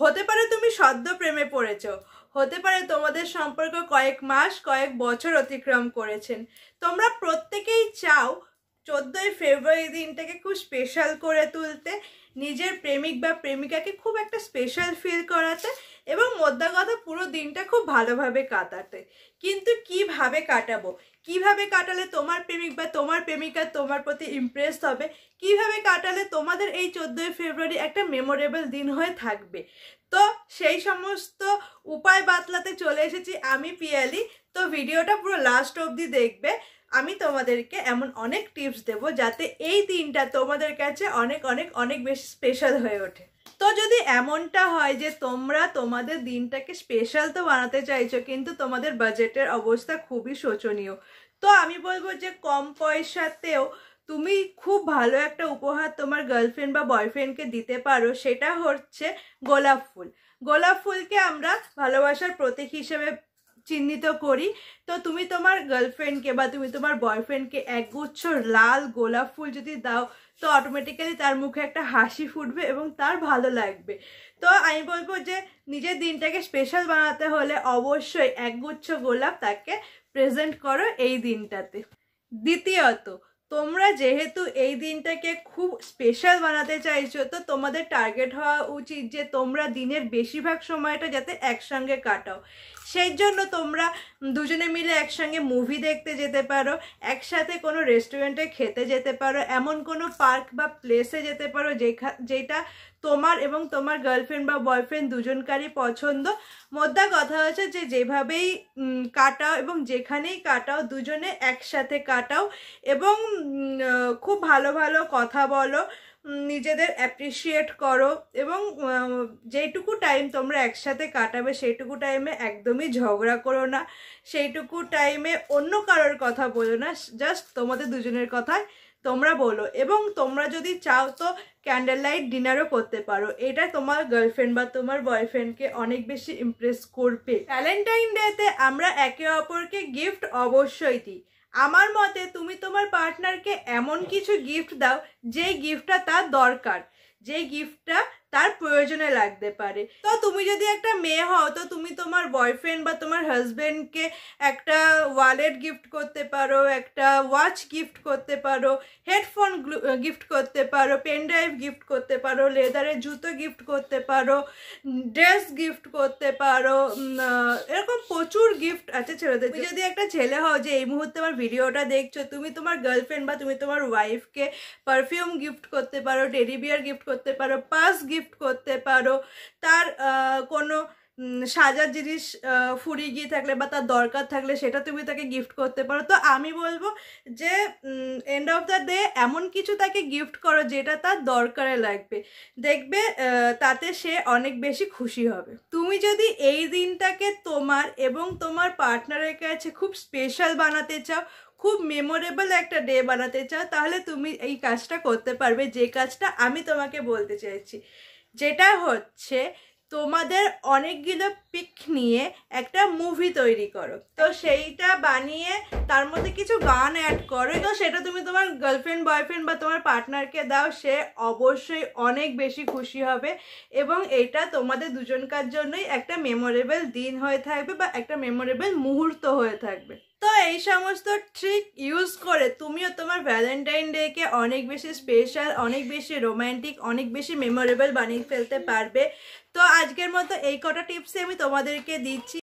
হতে পারে তুমি সদ্য প্রেমে পড়েছ হতে পারে তোমাদের সম্পর্ক কয়েক মাস কয়েক বছর অতিক্রম করেছেন তোমরা প্রত্যেকেই চাও চোদ্দই ফেব্রুয়ারি দিনটাকে খুব স্পেশাল করে তুলতে নিজের প্রেমিক বা প্রেমিকাকে খুব একটা স্পেশাল ফিল করাতে এবং মোদ্দা কথা পুরো দিনটা খুব ভালোভাবে কাটাতে কিন্তু কিভাবে কাটাবো কিভাবে কাটালে তোমার প্রেমিক বা তোমার প্রেমিকা তোমার প্রতি ইমপ্রেস হবে কিভাবে কাটালে তোমাদের এই চোদ্দোই ফেব্রুয়ারি একটা মেমোরেবল দিন হয়ে থাকবে তো সেই সমস্ত উপায় বাতলাতে চলে এসেছি আমি পিয়ালি তো ভিডিওটা পুরো লাস্ট অবধি দেখবে আমি তোমাদেরকে এমন অনেক টিপস দেব যাতে এই দিনটা তোমাদের কাছে অনেক অনেক অনেক বেশি স্পেশাল হয়ে ওঠে তো যদি এমনটা হয় যে তোমরা তোমাদের দিনটাকে স্পেশাল তো বানাতে চাইছো কিন্তু তোমাদের বাজেটের অবস্থা খুবই শোচনীয় তো আমি বলবো যে কম পয়সাতেও তুমি খুব ভালো একটা উপহার তোমার গার্লফ্রেন্ড বা বয়ফ্রেন্ডকে দিতে পারো সেটা হচ্ছে গোলাপ ফুল গোলাপ ফুলকে আমরা ভালোবাসার প্রতীক হিসেবে চিহ্নিত করি তো তুমি তোমার গার্লফ্রেন্ডকে বা তুমি তোমার বয়ফ্রেন্ডকে একগুচ্ছ লাল গোলাপ ফুল যদি দাও তো অটোমেটিক্যালি তার মুখে একটা হাসি ফুটবে এবং তার ভালো লাগবে তো আমি বলবো যে নিজের দিনটাকে স্পেশাল বানাতে হলে অবশ্যই একগুচ্ছ গোলাপ তাকে প্রেজেন্ট করো এই দিনটাতে দ্বিতীয়ত তোমরা যেহেতু এই দিনটাকে খুব স্পেশাল বানাতে চাইছো তো তোমাদের টার্গেট হওয়া উচিত যে তোমরা দিনের বেশিরভাগ সময়টা যাতে একসঙ্গে কাটাও সেই জন্য তোমরা দুজনে মিলে একসঙ্গে মুভি দেখতে যেতে পারো একসাথে কোনো রেস্টুরেন্টে খেতে যেতে পারো এমন কোনো পার্ক বা প্লেসে যেতে পারো যেখা যেটা তোমার এবং তোমার গার্লফ্রেন্ড বা বয়ফ্রেন্ড দুজনকারই পছন্দ মোদ্দা কথা হচ্ছে যে যেভাবেই কাটাও এবং যেখানেই কাটাও দুজনে একসাথে কাটাও এবং খুব ভালো ভালো কথা বলো নিজেদের অ্যাপ্রিসিয়েট করো এবং যেইটুকু টাইম তোমরা একসাথে কাটাবে সেইটুকু টাইমে একদমই ঝগড়া করো না সেইটুকু টাইমে অন্য কারোর কথা বলো না জাস্ট তোমাদের দুজনের কথায় তোমরা বলো এবং তোমরা যদি চাও তো ক্যান্ডেল লাইট ডিনারও করতে পারো এটা তোমার গার্লফ্রেন্ড বা তোমার বয়ফ্রেন্ডকে অনেক বেশি ইমপ্রেস করবে ভ্যালেন্টাইন ডেতে আমরা একে অপরকে গিফট অবশ্যই দিই আমার মতে তুমি তোমার পার্টনারকে এমন কিছু গিফট দাও যে গিফটটা তার দরকার যে গিফটটা তার প্রয়োজনে লাগতে পারে তো তুমি যদি একটা মেয়ে হও তো তুমি তোমার বয়ফ্রেন্ড বা তোমার হাজব্যান্ডকে একটা ওয়ালেট গিফট করতে পারো একটা ওয়াচ গিফট করতে পারো হেডফোন গিফট করতে পারো পেনড্রাইভ গিফট করতে পারো লেদারের জুতো গিফট করতে পারো ড্রেস গিফট করতে পারো এরকম প্রচুর গিফট আছে ছেলেদের তুমি যদি একটা ছেলে হও যে এই মুহূর্তে আমার ভিডিওটা দেখছো তুমি তোমার গার্লফ্রেন্ড বা তুমি তোমার ওয়াইফকে পারফিউম গিফট করতে পারো টেডিবিয়ার বিয়ার গিফট করতে পারো পার্স গিফট গিফট করতে পারো তার কোনো সাজার জিনিস ফুরিয়ে গিয়ে থাকলে বা তার দরকার থাকলে সেটা তুমি তাকে গিফট করতে পারো তো আমি বলবো যে এন্ড অফ দ্য ডে এমন কিছু তাকে গিফট করো যেটা তার দরকারে লাগবে দেখবে তাতে সে অনেক বেশি খুশি হবে তুমি যদি এই দিনটাকে তোমার এবং তোমার পার্টনারের কাছে খুব স্পেশাল বানাতে চাও খুব মেমোরেবল একটা ডে বানাতে চাও তাহলে তুমি এই কাজটা করতে পারবে যে কাজটা আমি তোমাকে বলতে চাইছি যেটা হচ্ছে তোমাদের অনেকগুলো পিক নিয়ে একটা মুভি তৈরি করো তো সেইটা বানিয়ে তার মধ্যে কিছু গান অ্যাড করো তো সেটা তুমি তোমার গার্লফ্রেন্ড বয়ফ্রেন্ড বা তোমার পার্টনারকে দাও সে অবশ্যই অনেক বেশি খুশি হবে এবং এটা তোমাদের দুজনকার জন্যই একটা মেমোরেবল দিন হয়ে থাকবে বা একটা মেমোরেবল মুহূর্ত হয়ে থাকবে তো এই সমস্ত ট্রিক ইউজ করে তুমিও তোমার ভ্যালেন্টাইন ডেকে অনেক বেশি স্পেশাল অনেক বেশি রোম্যান্টিক অনেক বেশি মেমোরেবল বানিয়ে ফেলতে পারবে তো আজকের মতো এই কটা টিপসে আমি তোমাদেরকে দিচ্ছি